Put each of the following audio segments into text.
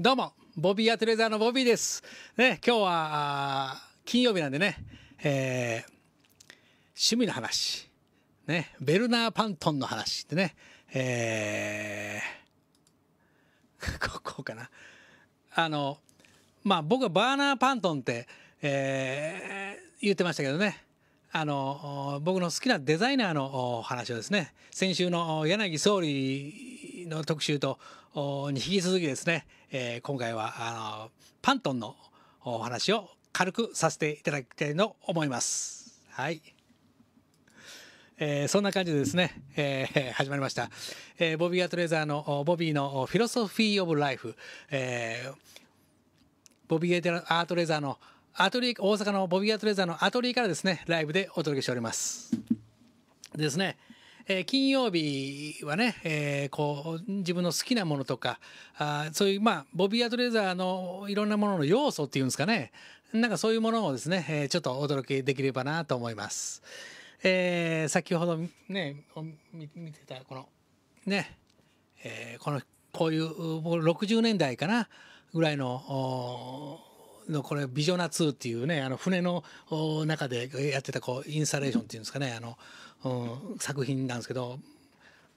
どうも、ボビーアトレーザーのボビーです。ね、今日は、金曜日なんでね、えー、趣味の話、ね、ベルナー・パントンの話ってね、えー、ここかな。あの、まあ僕はバーナー・パントンって、えー、言ってましたけどね、あの、僕の好きなデザイナーの話をですね、先週の柳総理の特集とに引き続きですね、えー、今回はあのパントンのお話を軽くさせていただきたいと思います。はい。えー、そんな感じでですね、えー、始まりました、えー、ボビー・アトレーザーのボビーのフィロソフィー・オブ・ライフ、えー、ボビー・アートレーザーのアトリ大阪のボビー・アトレーザーのアトリエからですねライブでお届けしておりますですねえー、金曜日はね、えー、こう自分の好きなものとかあそういうまあボビー・アトレーザーのいろんなものの要素っていうんですかねなんかそういうものをですね、えー、ちょっと驚きできればなと思います。えー、先ほどね見てたこのね、えー、このこういう60年代かなぐらいののこれ「ビジョナ2」っていうねあの船の中でやってたこうインスタレーションっていうんですかねあの、うん、作品なんですけど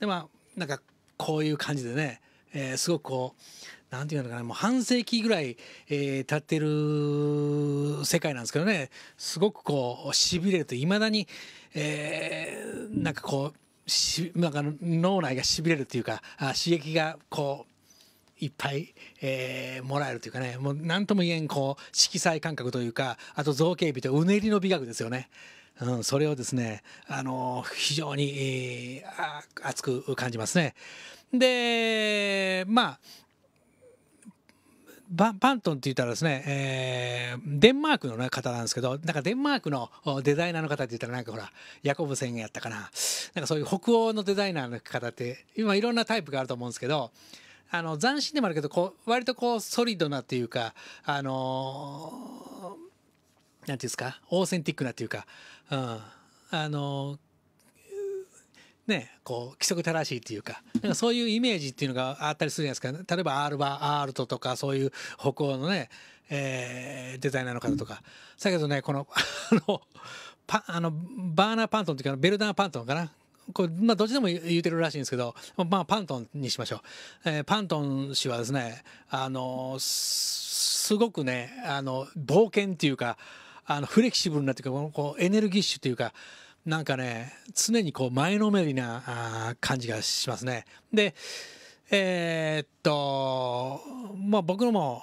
でまあなんかこういう感じでね、えー、すごくこうなんていうのかなもう半世紀ぐらい、えー、経ってる世界なんですけどねすごくこうしびれるといまだに、えー、なんかこうしなんか脳内がしびれるというかあ刺激がこういっぱい、えー、もらえるというかねもう何とも言えんこう色彩感覚というかあと造形美とうねりの美学ですよね。うん、それをですね、あの非常に、えー、熱く感じますね。でまあバントンって言ったらですね、えー、デンマークの、ね、方なんですけどなんかデンマークのデザイナーの方って言ったらなんかほらヤコブセンやったかななんかそういう北欧のデザイナーの方って今いろんなタイプがあると思うんですけどあの斬新でもあるけどこう割とこうソリッドなっていうかあのー、なんていうんですかオーセンティックなっていうか、うん、あのー、ねこう規則正しいっていうかなんかそういうイメージっていうのがあったりするじゃないですか例えばアールバ・アールトとかそういう北欧のね、えー、デザイナーの方とかだけどねこのあのパあのバーナー・パントンっていうかベルダー・パントンかなこれ、まあ、どっちでも言うてるらしいんですけど、まあ、パントンにしましょう。えー、パントン氏はですね、あの、すごくね、あの、冒険っていうか、あの、フレキシブルなていうか、こう、エネルギッシュというか、なんかね、常にこう、前のめりなあ感じがしますね。で、えー、っと、まあ、僕のも、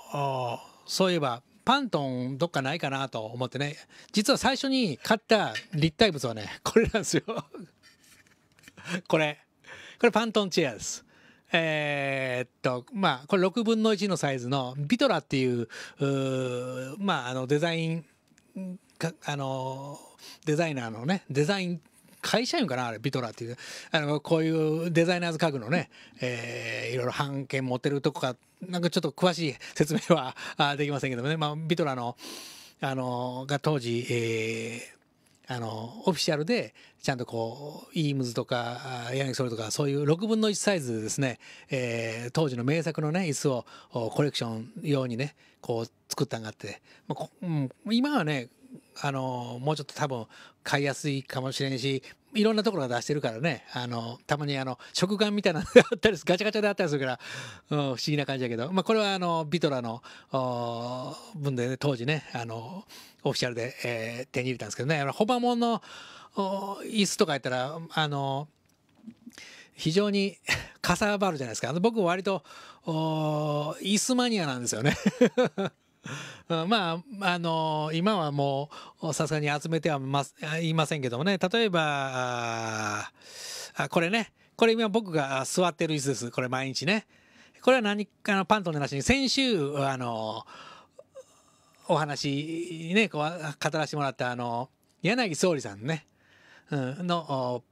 そういえば、パントンどっかないかなと思ってね実は最初に買った立体物はねこれなんですよこれ。これパントンチェアです。えー、っと、まあ、これ6分の1のサイズのビトラっていう、うまあ、あの、デザイン、あの、デザイナーのね、デザイン会社員かなあれビトラっていうあのこういうデザイナーズ家具のね、えー、いろいろ版権持ってるとこかなんかちょっと詳しい説明はできませんけどもね、まあ、ビトラの、あのが当時、えーあのオフィシャルでちゃんとこうイームズとかヤングソルとかそういう6分の1サイズでですね、えー、当時の名作のね椅子をコレクション用にねこう作ったんがあって、まあう今はねあのもうちょっと多分買いやすいかもしれんしいろんなところが出してるからねあのたまにあの食感みたいなのがあったりガチャガチャであったりするから、うん、不思議な感じだけど、まあ、これはあのビトラの分で、ね、当時ねあのオフィシャルで、えー、手に入れたんですけどねホバモンの椅子とかやったらあの非常に かさばるじゃないですか僕割と椅子マニアなんですよねまあ、あのー、今はもう、さすがに集めてはます、いませんけどもね、例えば、あ、これね、これ今僕が座ってる椅子です。これ毎日ね。これは何かのパンとの話に、先週、あのー、お話、ね、こう、語らせてもらった、あのー、柳総理さんね、うん、の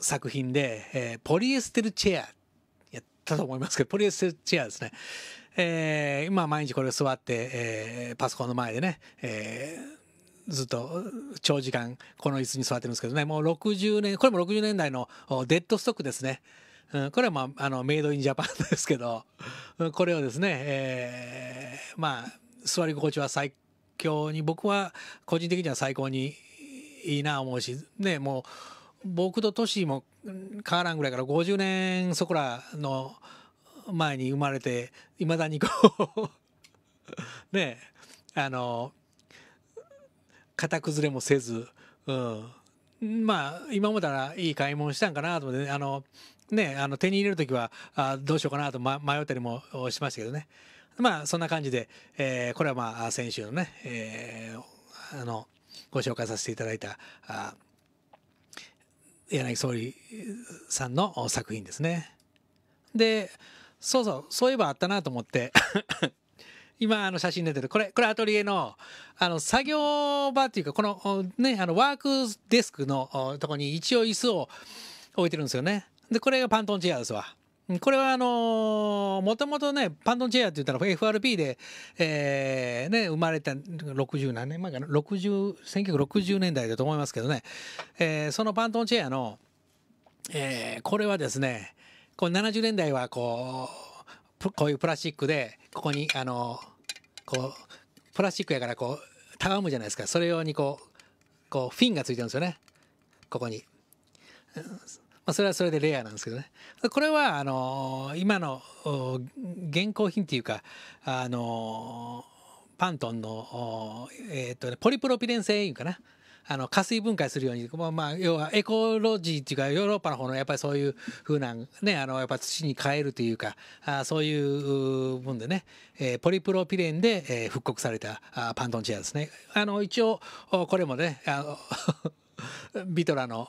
作品で、えー、ポリエステルチェアやったと思いますけど、ポリエステルチェアですね。えー、まあ毎日これ座って、えー、パソコンの前でね、えー、ずっと長時間この椅子に座ってるんですけどね、もう60年、これも60年代のデッドストックですね。うん、これはまあ、あの、メイドインジャパンですけど、これをですね、えー、まあ、座り心地は最強に、僕は個人的には最高にいいな思うし、ね、もう、僕と年も変わらんぐらいから50年そこらの、前に生まれて、いまだにこうねえ、あの、型崩れもせず、うん、まあ、今まではいい買い物したんかなと思って、ね、あの、ね、あの手に入れる時はあどうしようかなと、ま、迷ったりもしましたけどね。まあ、そんな感じで、えー、これはまあ、先週のね、えー、あの、ご紹介させていただいた、あ柳総理さんの作品ですね。で、そうそうそういえばあったなと思って 今あの写真出てるこれこれアトリエのあの作業場っていうかこのねあのワークデスクのとこに一応椅子を置いてるんですよねでこれがパントンチェアですわこれはあのもともとねパントンチェアって言ったら f r p で、えーね、生まれた60何年前かな60 1960年代だと思いますけどね、えー、そのパントンチェアの、えー、これはですねこう70年代はこうこういうプラスチックでここにあのこうプラスチックやからこうたわむじゃないですかそれ用にこうこうフィンがついてるんですよねここに。まあ、それはそれでレアなんですけどね。これは、あの今の現行品っていうか、あのパントンの、えー、っとね、ポリプロピレン製いうかな。あの加水分解するように、まあ、まあ要はエコロジーっていうかヨーロッパの方のやっぱりそういうふうなねあのやっぱ土に変えるというかあそういう分でね、えー、ポリプロピレンで、えー、復刻されたあパントンチェアですね。あの一応これもねあの ビトラの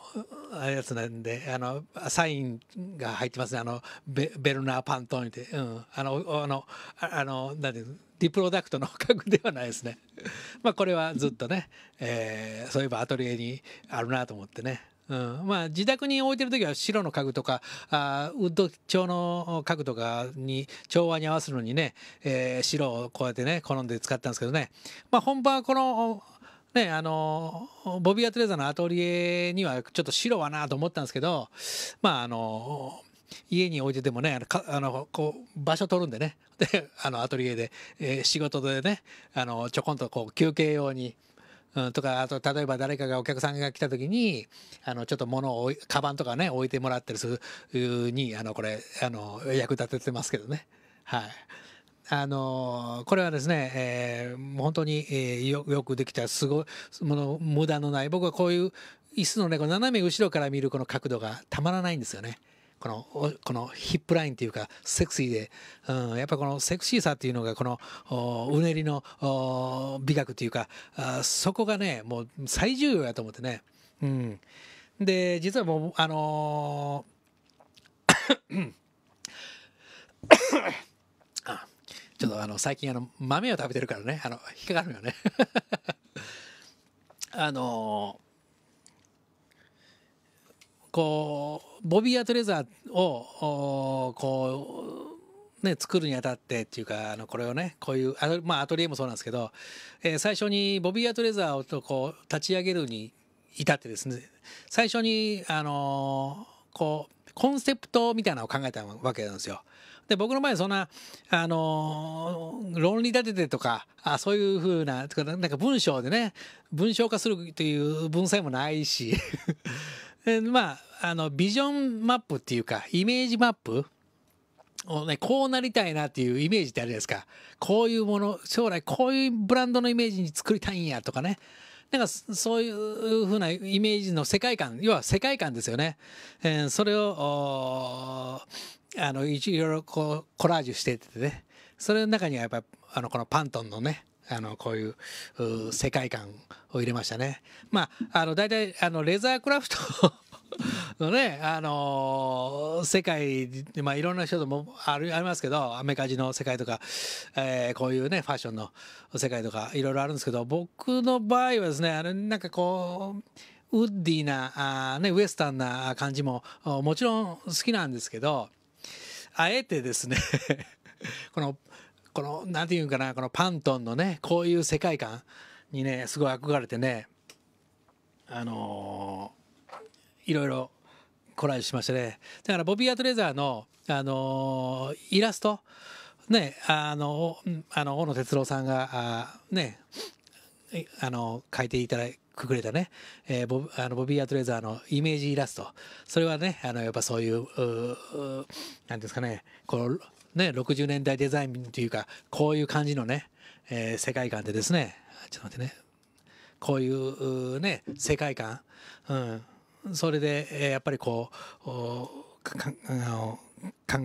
やつなんであのサインが入ってますねあのベベルナー・パントンって、うん、あのあのあのなんていうィプロダクトの捕獲ではないですね まあこれはずっとね、えー、そういえばアトリエにあるなと思ってね。うん、まあ自宅に置いてる時は白の家具とかあウッド調の家具とかに調和に合わせるのにね、えー、白をこうやってね好んで使ったんですけどね、まあ、本場はこのね、あの、ボビアトレザーのアトリエにはちょっと白はなと思ったんですけど、まあ、あの、家に置いててもねあのかあのこう場所取るんでね であのアトリエで、えー、仕事でねあのちょこんとこう休憩用に。うん、とかあと例えば誰かがお客さんが来た時にあのちょっと物をカバンとかね置いてもらったりするにあのこれあの役立ててますけどね。はいあのこれはですね、えー、本当に、えー、よよくできたすごいもの無駄のない僕はこういう椅子のね斜め後ろから見るこの角度がたまらないんですよね。このこのヒップラインというかセクシーで、うん、やっぱこのセクシーさっていうのがこのうねりの美学というかあそこがねもう最重要やと思ってね、うん、で実はもうあの あちょっとあの最近あの豆を食べてるからねあの引っかかるよね あのー、こうボビー・アトレザーをこうね、作るにあたってっていうか、あの、これをね、こういう、あまあ、アトリエもそうなんですけど、えー、最初にボビー・アトレザーをとこう、立ち上げるに至ってですね、最初に、あのー、こう、コンセプトみたいなのを考えたわけなんですよ。で、僕の前そんな、あのー、論理立ててとか、あそういうふうな、なんか文章でね、文章化するという文才もないしえまああのビジョンマップっていうかイメージマップをねこうなりたいなっていうイメージってあるじゃないですかこういうもの将来こういうブランドのイメージに作りたいんやとかねなんかそういうふうなイメージの世界観要は世界観ですよね、えー、それをあのいろいろこうコラージュしててねそれの中にはやっぱりあのこのパントンのねあのこういう世界観を入れましたね。まあ、あの大体あのレザークラフト のね、あのー、世界、まあ、いろんな人ともあるありますけどアメカジの世界とか、えー、こういうねファッションの世界とかいろいろあるんですけど僕の場合はですねあのなんかこうウッディなあ、ね、ウエスタンな感じももちろん好きなんですけどあえてですね このこの何て言うんかなこのパントンのねこういう世界観にねすごい憧れてねあのー、いろいろコラージュしましたねだからボビー・アトレザーの、あのー、イラストねあのあの大野哲郎さんがあねあの描いていただくくれたね、えー、ボあのボビー・アトレザーのイメージイラストそれはねあのやっぱそういう何ですかねこのね、60年代デザインというかこういう感じのね、えー、世界観でですねちょっと待ってねこういうね世界観、うん、それで、えー、やっぱりこう考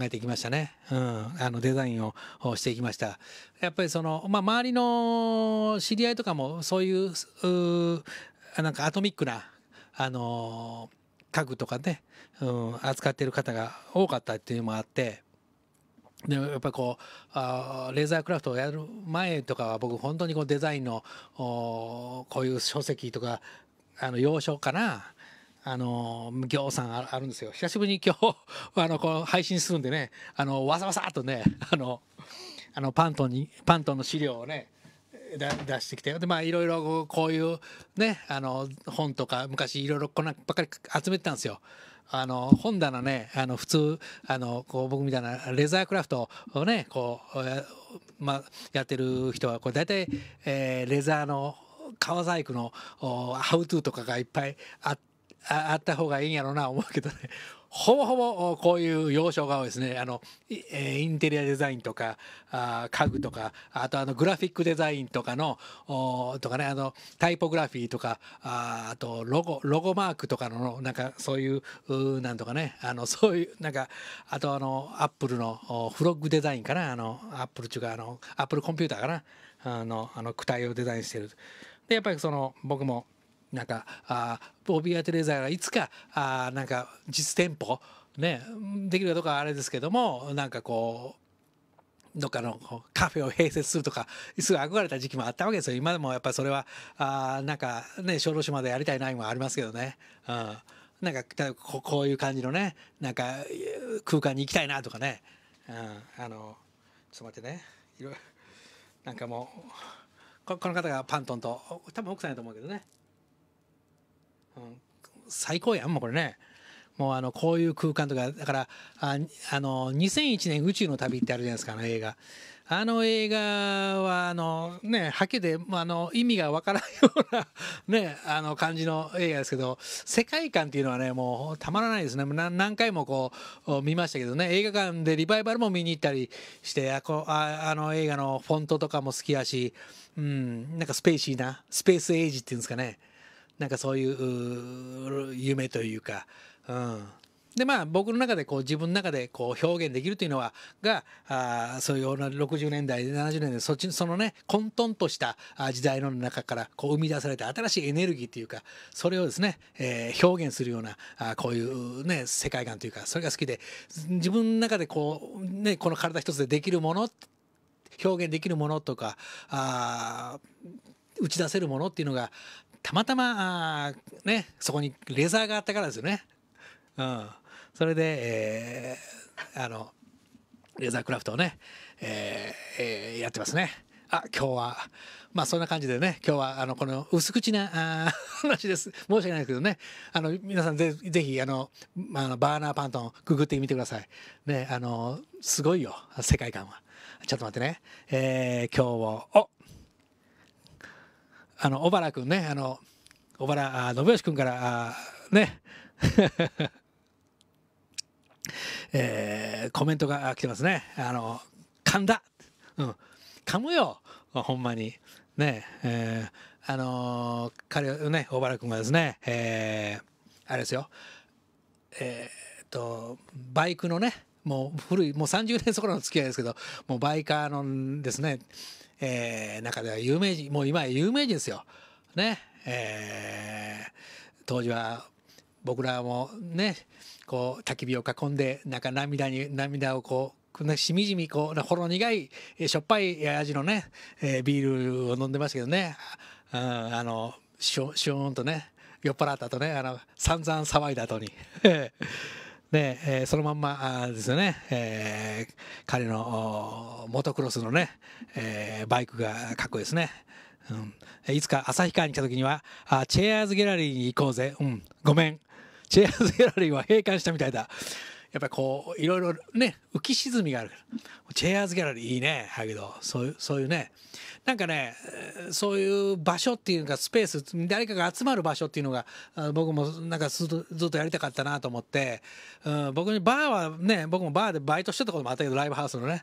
えていきましたね、うん、あのデザインをしていきましたやっぱりその、まあ、周りの知り合いとかもそういうなんかアトミックな、あの家具とかね、うん、扱ってる方が多かったっていうのもあって。でやっぱこうあレーザークラフトをやる前とかは僕本当にこうデザインのこういう書籍とかあの洋書かなあの行さんあるんですよ久しぶりに今日 あのこう配信するんでねあのわざわざっとねあのあのパントンにパントンの資料をね出してきてでまあいろいろこういうねあの本とか昔いろいろこんなばっかり集めてたんですよ。あの本棚ねあの普通あのこう僕みたいなレザークラフトをねこう、まあ、やってる人はこれ大体、えー、レザーの革細工のハウトゥーとかがいっぱいあって。ああった方がいいんやろうな思うけどね ほぼほぼこういう要所が多いですねあのインテリアデザインとかあ家具とかあとあのグラフィックデザインとかのおとかねあのタイポグラフィーとかああとロゴロゴマークとかのなんかそういううなんとかねあのそういうなんかあとあのアップルのフロッグデザインかなあのアップルっていうかあのアップルコンピューターかなあのあの躯体をデザインしてるでやっぱりその僕もなんかあボビー・ア・テレザーがいつかあなんか実店舗ねできるかどうかはあれですけどもなんかこうどっかのカフェを併設するとかすぐ憧れた時期もあったわけですよ今でもやっぱそれはあなんかね小豆島でやりたいなもありますけどね。うんなんか例えばこういう感じのねなんか空間に行きたいなとかね、うん、あのちょっと待ってねいろなんかもうこの方がパントンと多分奥さんやと思うけどね最高やんもうこれねもうあのこういう空間とかだからああの2001年「宇宙の旅」ってあるじゃないですかあの映画あの映画はあのねはけで、まあ、の意味がわからんような ねあの感じの映画ですけど世界観っていうのはねもうたまらないですね何回もこう見ましたけどね映画館でリバイバルも見に行ったりしてあこああの映画のフォントとかも好きやし、うん、なんかスペーシーなスペースエイジっていうんですかねなんかそういう夢というか、うん、でまあ僕の中でこう自分の中でこう表現できるというのはがあそういう60年代70年代そっちそのね混沌とした時代の中からこう生み出された新しいエネルギーというかそれをですね、えー、表現するようなあこういうね世界観というかそれが好きで自分の中でこうねこの体一つでできるもの表現できるものとかあ打ち出せるものっていうのがたまたま、ね、そこにレザーがあったからですよね。うん。それで、えー、あの、レザークラフトをね、えー、えー、やってますね。あ、今日は、まあそんな感じでね、今日はあの、この薄口なあ話です。申し訳ないですけどね、あの、皆さんぜぜひ、あの、まあの、バーナーパントン、ググってみてください。ね、あの、すごいよ、世界観は。ちょっと待ってね。えー、今日を、おあの小原君ねあの小原信義君からあね えー、コメントが来てますね。あの噛んだ、うん、噛むよほんまに。ねえー、あのー、彼ね小原君がですね、えー、あれですよえー、っとバイクのねもう古いもう30年そこらの付き合いですけどもうバイカーのですねえー、中では有名人もう今有名人ですよ。ねえー、当時は僕らもねこう焚き火を囲んでなんか涙に涙をこうこんなしみじみこうほろ苦いしょっぱい味のね、えー、ビールを飲んでますけどね、うん、あのしょ、しょーんとね酔っ払った後ねあの散々騒いだ後にで、えー、そのまんまですよね、えー、彼のモトクロスのね、えー、バイクがかっこいいですね。うん、いつか旭川に来た時にはあチェアーズギャラリーに行こうぜ、うん、ごめんチェアーズギャラリーは閉館したみたいだやっぱりこういろいろね浮き沈みがあるからチェアーズギャラリーいいねだけどそういうそういうねなんかねそういう場所っていうかスペース誰かが集まる場所っていうのが僕もなんかずっとずっとやりたかったなと思って、うん、僕にバーはね僕もバーでバイトしてたこともあったけどライブハウスのね、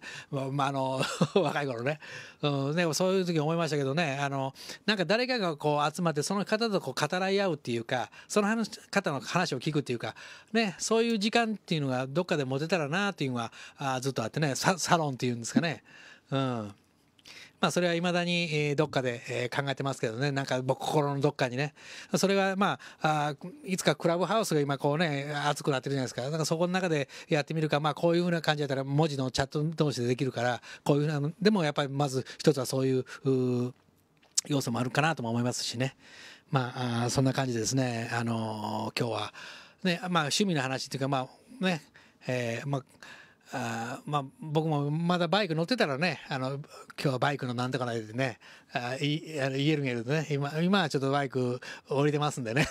まあ、あの 若い頃ね,、うん、もそういう時思いましたけどねあのなんか誰かがこう集まってその方とこう語らい合うっていうかその方の話を聞くっていうかねそういう時間っていうのががどっかでモテたらなっていうのはあずっとあってねサロンっていうんですかね。うんまあそれはいまだに、えどっかで、え考えてますけどねなんか僕心のどっかにねそれはまああいつかクラブハウスが今こうね熱くなってるじゃないですかなんかそこの中でやってみるかまあこういうふうな感じだったら文字のチャット同士でできるからこういうふうなでもやっぱりまず一つはそういう要素もあるかなとも思いますしねまあそんな感じですねあのー、今日は。ねまあ、趣味の話っていうか、まあ、ね、えー、まあまあ、僕もまだバイク乗ってたらねあの今日はバイクのなんとかないでねあい言えるけどね今今はちょっとバイク降りてますんでね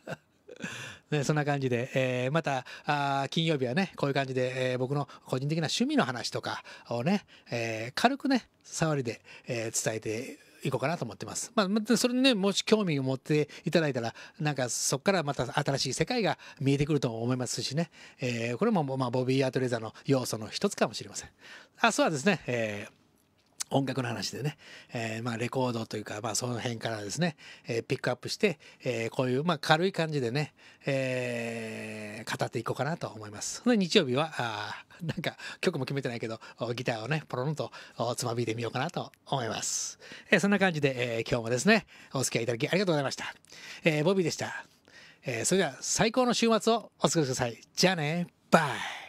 ね、そんな感じで、えー、またあ金曜日はねこういう感じで、えー、僕の個人的な趣味の話とかをね、えー、軽くね触りで、え伝えていこうかなと思ってます。まあ、それにね、もし興味を持っていただいたら、なんかそこからまた新しい世界が見えてくると思いますしね、えー、これも、まあ、ボビー・アートレザーの要素の一つかもしれません。あそうはですね、えー音楽の話でね、えー、まあレコードというか、まあ、その辺からですね、えー、ピックアップして、えー、こういうまあ軽い感じでね、えー、語っていこうかなと思います。で日曜日はあなんか曲も決めてないけどギターをねポロンとつまびいてみようかなと思います。えー、そんな感じで、えー、今日もですねお付き合いいただきありがとうございました。えー、ボビーでした。えー、それでは最高の週末をお過ごしください。じゃあねバイ